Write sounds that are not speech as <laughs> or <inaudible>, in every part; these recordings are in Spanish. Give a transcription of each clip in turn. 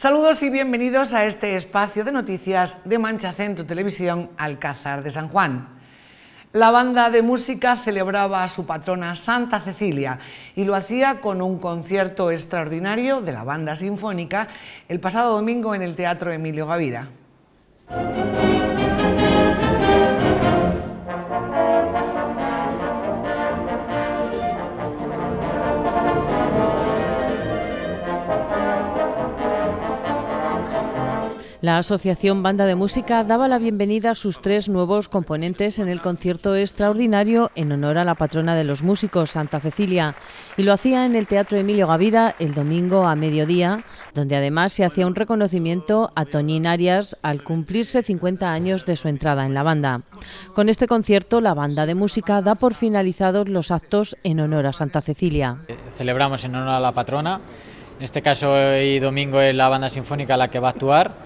Saludos y bienvenidos a este espacio de noticias de Mancha Centro Televisión Alcázar de San Juan. La banda de música celebraba a su patrona Santa Cecilia y lo hacía con un concierto extraordinario de la banda sinfónica el pasado domingo en el Teatro Emilio Gavira. La Asociación Banda de Música daba la bienvenida a sus tres nuevos componentes en el concierto extraordinario en honor a la patrona de los músicos, Santa Cecilia, y lo hacía en el Teatro Emilio Gavira el domingo a mediodía, donde además se hacía un reconocimiento a Toñín Arias al cumplirse 50 años de su entrada en la banda. Con este concierto, la Banda de Música da por finalizados los actos en honor a Santa Cecilia. Eh, celebramos en honor a la patrona. En este caso, hoy domingo es la banda sinfónica la que va a actuar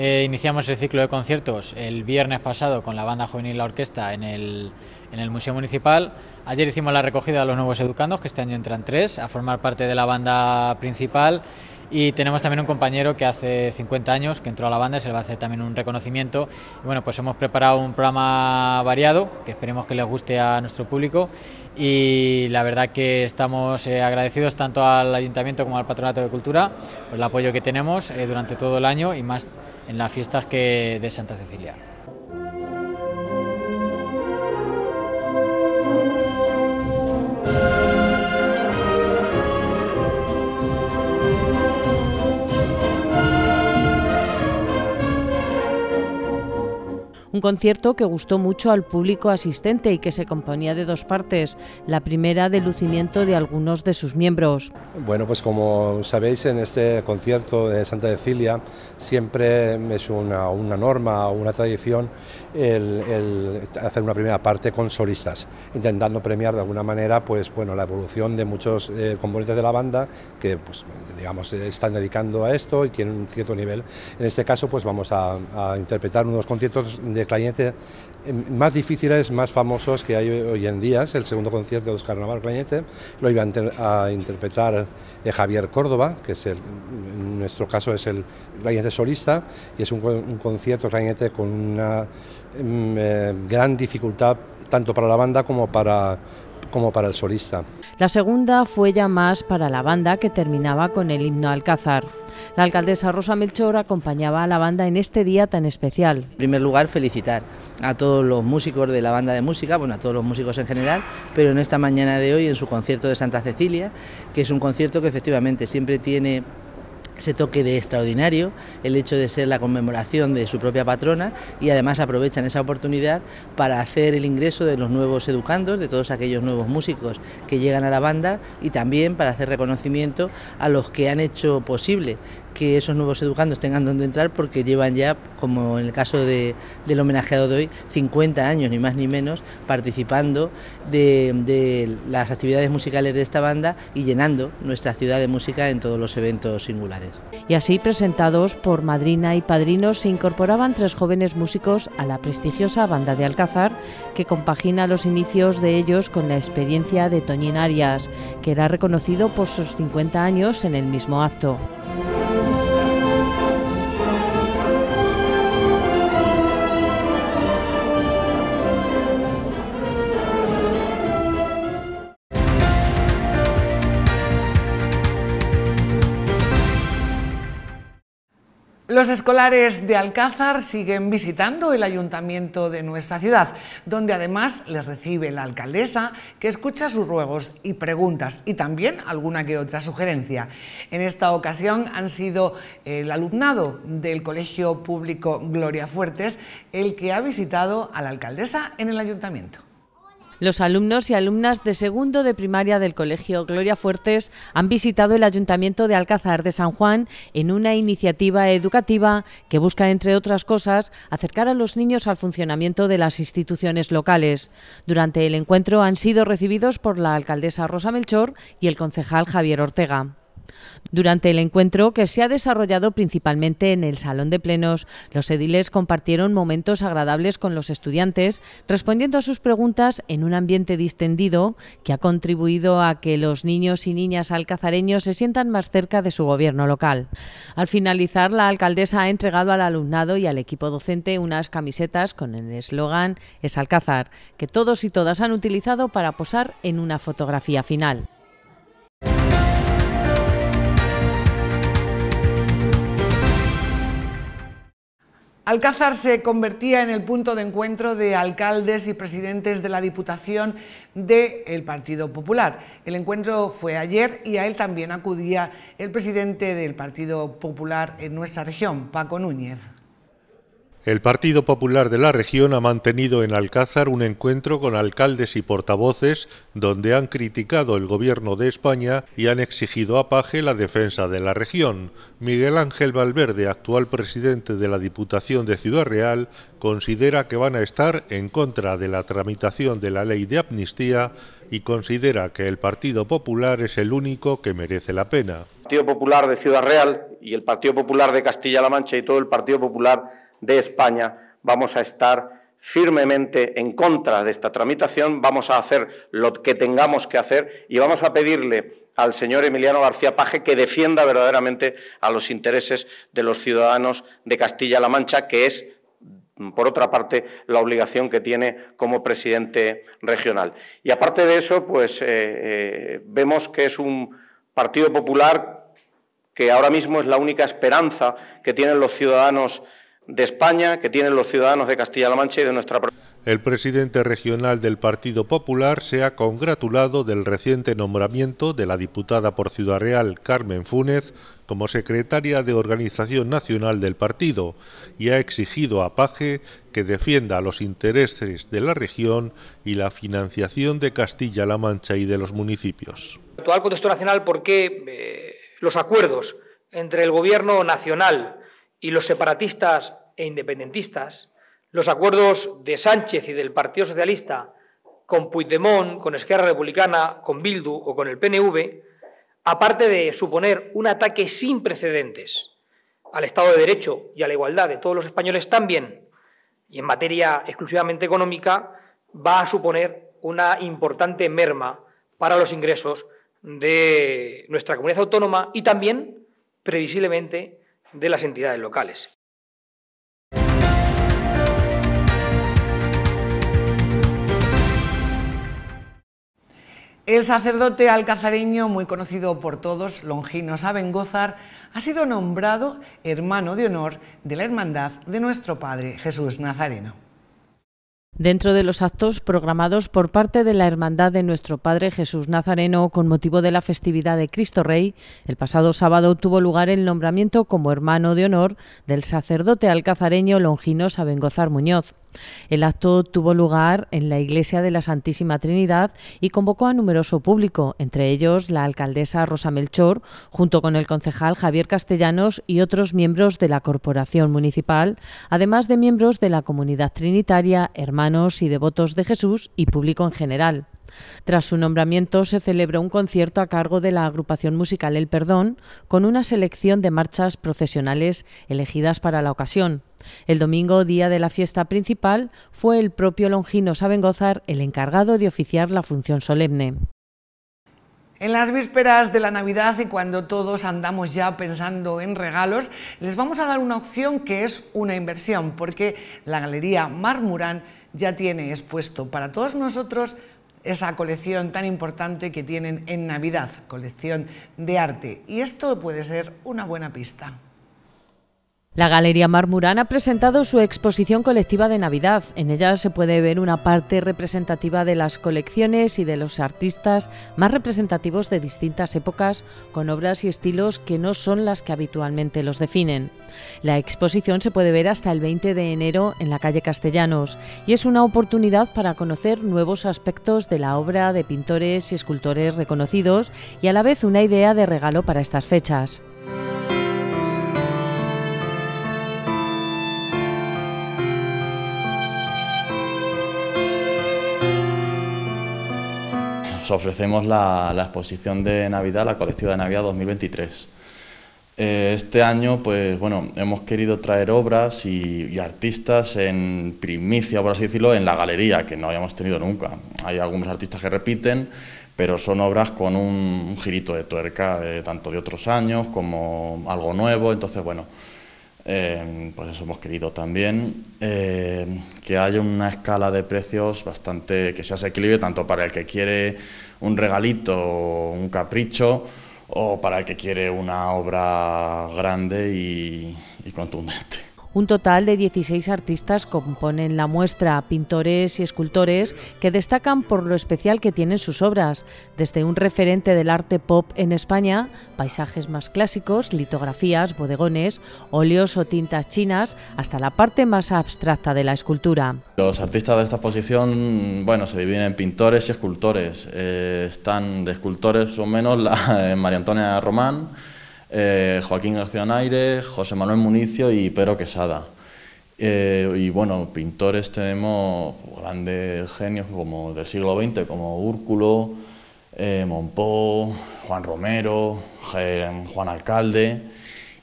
eh, iniciamos el ciclo de conciertos el viernes pasado con la banda juvenil la orquesta en el, en el Museo Municipal. Ayer hicimos la recogida de los nuevos educandos, que este año entran tres, a formar parte de la banda principal. Y tenemos también un compañero que hace 50 años que entró a la banda, se le va a hacer también un reconocimiento. bueno, pues hemos preparado un programa variado que esperemos que les guste a nuestro público. Y la verdad que estamos eh, agradecidos tanto al Ayuntamiento como al Patronato de Cultura por el apoyo que tenemos eh, durante todo el año y más en las fiestas que de Santa Cecilia. Un concierto que gustó mucho al público asistente y que se componía de dos partes, la primera de lucimiento de algunos de sus miembros. Bueno, pues como sabéis, en este concierto de Santa Cecilia siempre es una, una norma, una tradición el, hacer una primera parte con solistas, intentando premiar de alguna manera pues, bueno, la evolución de muchos eh, componentes de la banda que pues, digamos, eh, están dedicando a esto y tienen un cierto nivel. En este caso pues, vamos a, interpretar unos conciertos de clarinete más difíciles, más famosos que hay hoy en día. Es el segundo concierto de Oscar Navarro Cañete, Lo iba a, interpretar eh, Javier Córdoba, que es el, en nuestro caso es el Cañete solista, y es un, concierto Cañete con una mm, eh, gran dificultad tanto para la banda como para como para el solista. La segunda fue ya más para la banda que terminaba con el himno Alcázar. La alcaldesa Rosa Melchor acompañaba a la banda en este día tan especial. En primer lugar, felicitar a todos los músicos de la banda de música, bueno, a todos los músicos en general, pero en esta mañana de hoy en su concierto de Santa Cecilia, que es un concierto que efectivamente siempre tiene ...se toque de extraordinario, el hecho de ser la conmemoración de su propia patrona y además aprovechan esa oportunidad para hacer el ingreso de los nuevos educandos, de todos aquellos nuevos músicos que llegan a la banda y también para hacer reconocimiento a los que han hecho posible que esos nuevos educandos tengan donde entrar porque llevan ya, como en el caso del homenajeado de hoy, 50 años, ni más ni menos, participando de, de las actividades musicales de esta banda y llenando nuestra ciudad de música en todos los eventos singulares. Y así, presentados por madrina y padrinos se incorporaban tres jóvenes músicos a la prestigiosa banda de Alcázar, que compagina los inicios de ellos con la experiencia de Toñín Arias, que era reconocido por sus 50 años en el mismo acto. Los escolares de Alcázar siguen visitando el ayuntamiento de nuestra ciudad, donde además les recibe la alcaldesa que escucha sus ruegos y preguntas y también alguna que otra sugerencia. En esta ocasión han sido eh, el alumnado del Colegio Público Gloria Fuertes el que ha visitado a la alcaldesa en el ayuntamiento. Los alumnos y alumnas de segundo de primaria del Colegio Gloria Fuertes han visitado el Ayuntamiento de Alcázar de San Juan en una iniciativa educativa que busca, entre otras cosas, acercar a los niños al funcionamiento de las instituciones locales. Durante el encuentro han sido recibidos por la alcaldesa Rosa Melchor y el concejal Javier Ortega. Durante el encuentro, que se ha desarrollado principalmente en el Salón de Plenos, los ediles compartieron momentos agradables con los estudiantes, respondiendo a sus preguntas en un ambiente distendido que ha contribuido a que los niños y niñas alcazareños se sientan más cerca de su gobierno local. Al finalizar, la alcaldesa ha entregado al alumnado y al equipo docente unas camisetas con el eslogan Es Alcázar, que todos y todas han utilizado para posar en una fotografía final. Alcázar se convertía en el punto de encuentro de alcaldes y presidentes de la Diputación del Partido Popular. El encuentro fue ayer y a él también acudía el presidente del Partido Popular en nuestra región, Paco Núñez. El Partido Popular de la región ha mantenido en Alcázar un encuentro con alcaldes y portavoces donde han criticado el gobierno de España y han exigido a Paje la defensa de la región. Miguel Ángel Valverde, actual presidente de la Diputación de Ciudad Real, considera que van a estar en contra de la tramitación de la ley de amnistía y considera que el Partido Popular es el único que merece la pena. Partido Popular de Ciudad Real y el Partido Popular de Castilla-La Mancha y todo el Partido Popular de España vamos a estar firmemente en contra de esta tramitación, vamos a hacer lo que tengamos que hacer y vamos a pedirle al señor Emiliano García Paje que defienda verdaderamente a los intereses de los ciudadanos de Castilla-La Mancha, que es por otra parte, la obligación que tiene como presidente regional. Y aparte de eso, pues eh, eh, vemos que es un Partido Popular que ahora mismo es la única esperanza que tienen los ciudadanos de España, que tienen los ciudadanos de Castilla-La Mancha y de nuestra el presidente regional del Partido Popular se ha congratulado del reciente nombramiento de la diputada por Ciudad Real, Carmen Fúnez... como secretaria de Organización Nacional del Partido y ha exigido a Paje que defienda los intereses de la región y la financiación de Castilla-La Mancha y de los municipios. actual contexto nacional, ¿por qué? Eh, los acuerdos entre el gobierno nacional y los separatistas e independentistas, los acuerdos de Sánchez y del Partido Socialista con Puigdemont, con Esquerra Republicana, con Bildu o con el PNV, aparte de suponer un ataque sin precedentes al Estado de Derecho y a la igualdad de todos los españoles también, y en materia exclusivamente económica, va a suponer una importante merma para los ingresos de nuestra comunidad autónoma y también, previsiblemente, de las entidades locales. El sacerdote alcazareño, muy conocido por todos, Longino Sabengozar, ha sido nombrado hermano de honor de la Hermandad de nuestro Padre Jesús Nazareno dentro de los actos programados por parte de la Hermandad de Nuestro Padre Jesús Nazareno con motivo de la festividad de Cristo Rey, el pasado sábado tuvo lugar el nombramiento como hermano de honor del sacerdote alcazareño Longino Sabengozar Muñoz. El acto tuvo lugar en la iglesia de la Santísima Trinidad y convocó a numeroso público, entre ellos la alcaldesa Rosa Melchor, junto con el concejal Javier Castellanos y otros miembros de la corporación municipal, además de miembros de la comunidad trinitaria, hermanos y devotos de Jesús y público en general. Tras su nombramiento se celebró un concierto a cargo de la agrupación musical El Perdón, con una selección de marchas procesionales elegidas para la ocasión. El domingo, día de la fiesta principal, fue el propio Longino Sabengozar el encargado de oficiar la función solemne. En las vísperas de la Navidad y cuando todos andamos ya pensando en regalos, les vamos a dar una opción que es una inversión, porque la Galería Marmurán ya tiene expuesto para todos nosotros esa colección tan importante que tienen en Navidad, colección de arte. Y esto puede ser una buena pista. La Galería Marmurán ha presentado su exposición colectiva de Navidad. En ella se puede ver una parte representativa de las colecciones y de los artistas más representativos de distintas épocas, con obras y estilos que no son las que habitualmente los definen. La exposición se puede ver hasta el 20 de enero en la calle Castellanos y es una oportunidad para conocer nuevos aspectos de la obra de pintores y escultores reconocidos y a la vez una idea de regalo para estas fechas. ofrecemos la, exposición de Navidad, la colectiva de Navidad 2023. Eh, este año, pues bueno, hemos querido traer obras y, artistas en primicia, por así decirlo, en la galería, que no habíamos tenido nunca. Hay algunos artistas que repiten, pero son obras con un, girito de tuerca, eh, tanto de otros años como algo nuevo, entonces bueno... Por em, pues eso hemos querido también, em, que haya una escala de precios bastante que sea equilibre tanto para el que quiere un regalito o un capricho o para el que quiere una obra grande y contundente. Un total de 16 artistas componen la muestra, pintores y escultores que destacan por lo especial que tienen sus obras, desde un referente del arte pop en España, paisajes más clásicos, litografías, bodegones, óleos o tintas chinas, hasta la parte más abstracta de la escultura. Los artistas de esta exposición, bueno, se dividen en pintores y escultores. Eh, están de escultores, o menos, eh, María Antonia Román, eh, Joaquín García Naire, José Manuel Municio y Pedro Quesada. Eh, y bueno, pintores tenemos grandes genios como del siglo XX, como Úrculo, eh, Monpó, Juan Romero, Juan Alcalde,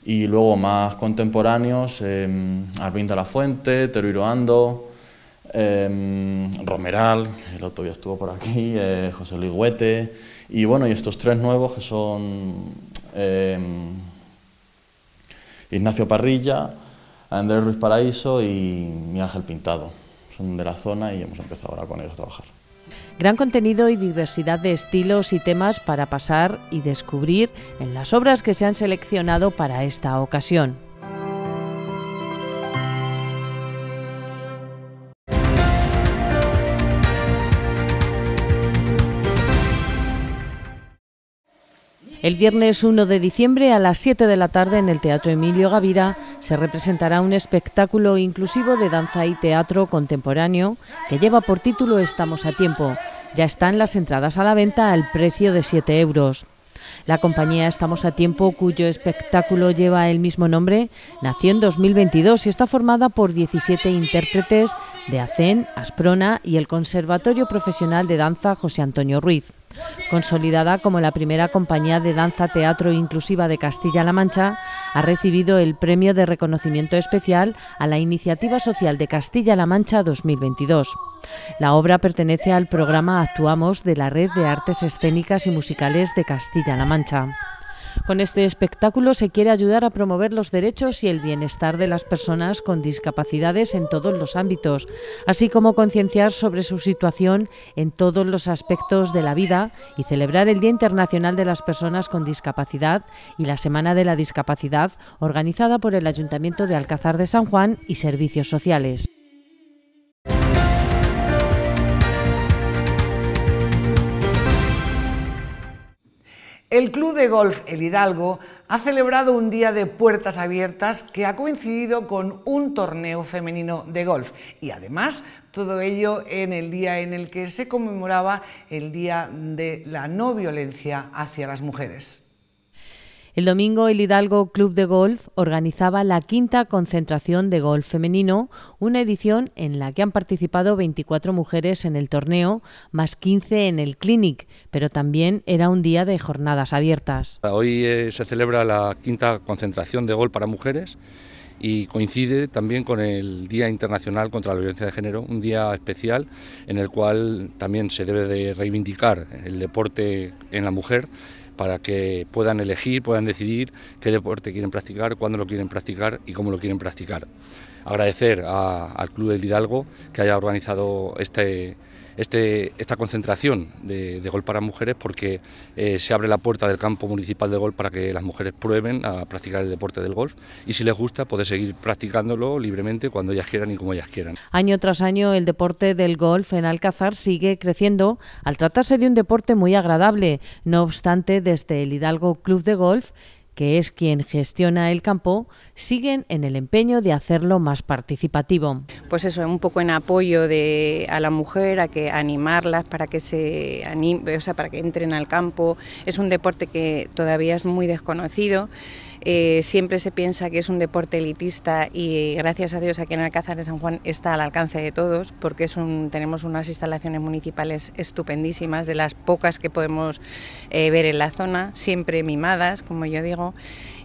y luego más contemporáneos, eh, de la Fuente, Teruiro Ando, em, Romeral, el otro día estuvo por aquí, eh, José Luis Huete, y bueno, y estos tres nuevos que son Em, Ignacio Parrilla, Andrés Ruiz Paraíso y mi Ángel Pintado. Son de la zona y hemos empezado ahora con ellos a trabajar. Gran contenido y diversidad de estilos y temas para pasar y descubrir en las obras que se han seleccionado para esta ocasión. El viernes 1 de diciembre a las 7 de la tarde en el Teatro Emilio Gavira se representará un espectáculo inclusivo de danza y teatro contemporáneo que lleva por título Estamos a tiempo. Ya están las entradas a la venta al precio de 7 euros. La compañía Estamos a Tiempo, cuyo espectáculo lleva el mismo nombre, nació en 2022 y está formada por 17 intérpretes de ACEN, Asprona y el Conservatorio Profesional de Danza José Antonio Ruiz. Consolidada como la primera compañía de danza teatro inclusiva de Castilla-La Mancha, ha recibido el Premio de Reconocimiento Especial a la Iniciativa Social de Castilla-La Mancha 2022. La obra pertenece al programa Actuamos de la Red de Artes Escénicas y Musicales de Castilla-La Mancha. Con este espectáculo se quiere ayudar a promover los derechos y el bienestar de las personas con discapacidades en todos los ámbitos, así como concienciar sobre su situación en todos los aspectos de la vida y celebrar el Día Internacional de las Personas con Discapacidad y la Semana de la Discapacidad organizada por el Ayuntamiento de Alcázar de San Juan y Servicios Sociales. El Club de Golf El Hidalgo ha celebrado un día de puertas abiertas que ha coincidido con un torneo femenino de golf y además todo ello en el día en el que se conmemoraba el Día de la No Violencia hacia las Mujeres. El domingo el Hidalgo Club de Golf organizaba la quinta concentración de golf femenino, una edición en la que han participado 24 mujeres en el torneo, más 15 en el Clinic, pero también era un día de jornadas abiertas. Hoy eh, se celebra la quinta concentración de golf para mujeres y coincide también con el Día Internacional contra la Violencia de Género, un día especial en el cual también se debe de reivindicar el deporte en la mujer para que puedan elegir, puedan decidir qué deporte quieren practicar, cuándo lo quieren practicar y cómo lo quieren practicar agradecer al Club del Hidalgo que haya organizado este, este esta concentración de, golf para Mujeres porque eh, se abre la puerta del campo municipal de golf para que las mujeres prueben a practicar el deporte del golf y si les gusta poder seguir practicándolo libremente cuando ellas quieran y como ellas quieran. Año tras año el deporte del golf en Alcázar sigue creciendo al tratarse de un deporte muy agradable. No obstante, desde el Hidalgo Club de Golf que es quien gestiona el campo, siguen en el empeño de hacerlo más participativo. Pues eso, un poco en apoyo de, a la mujer, a que animarlas para que se anime, o para que entren al campo. Es un deporte que todavía es muy desconocido eh, siempre se piensa que es un deporte elitista y gracias a Dios aquí en Alcázar de San Juan está al alcance de todos porque es un, tenemos unas instalaciones municipales estupendísimas, de las pocas que podemos eh, ver en la zona, siempre mimadas, como yo digo.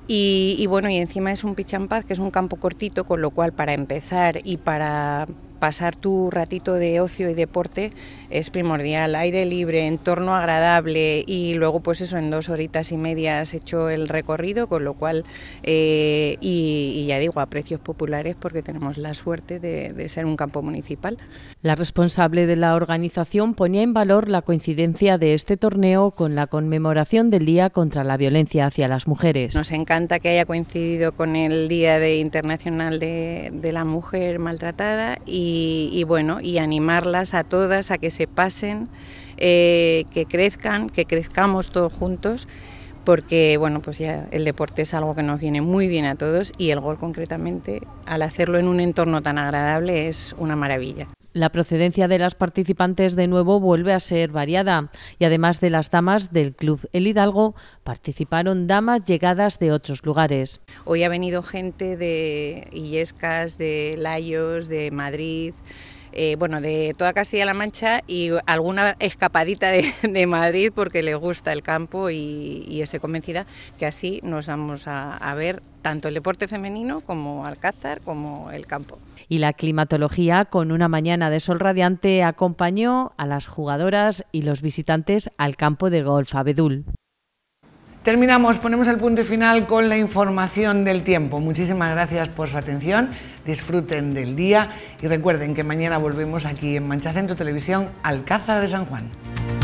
Y, y, bueno, y encima es un Pichampaz, que es un campo cortito, con lo cual para empezar y para pasar tu ratito de ocio y deporte es primordial. Aire libre, entorno agradable y luego pues eso, en dos horitas y media has hecho el recorrido, con lo cual, eh, y, ya digo, a precios populares porque tenemos la suerte de, ser un campo municipal. La responsable de la organización ponía en valor la coincidencia de este torneo con la conmemoración del Día contra la Violencia hacia las Mujeres. Nos encanta que haya coincidido con el Día Internacional de, la Mujer Maltratada y, y bueno, y animarlas a todas a que se pasen, eh, que crezcan, que crezcamos todos juntos, porque bueno, pues ya el deporte es algo que nos viene muy bien a todos y el gol concretamente, al hacerlo en un entorno tan agradable, es una maravilla. La procedencia de las participantes de nuevo vuelve a ser variada y además de las damas del club El Hidalgo participaron damas llegadas de otros lugares. Hoy ha venido gente de Illescas, de Layos, de Madrid, eh, bueno, de toda Castilla-La Mancha y alguna escapadita de, <laughs> Madrid porque le gusta el campo y, es convencida que así nos vamos a, a ver tanto el deporte femenino como Alcázar como el campo. Y la climatología, con una mañana de sol radiante, acompañó a las jugadoras y los visitantes al campo de golf Abedul. Terminamos, ponemos el punto final con la información del tiempo. Muchísimas gracias por su atención, disfruten del día y recuerden que mañana volvemos aquí en Mancha Centro Televisión, Alcázar de San Juan.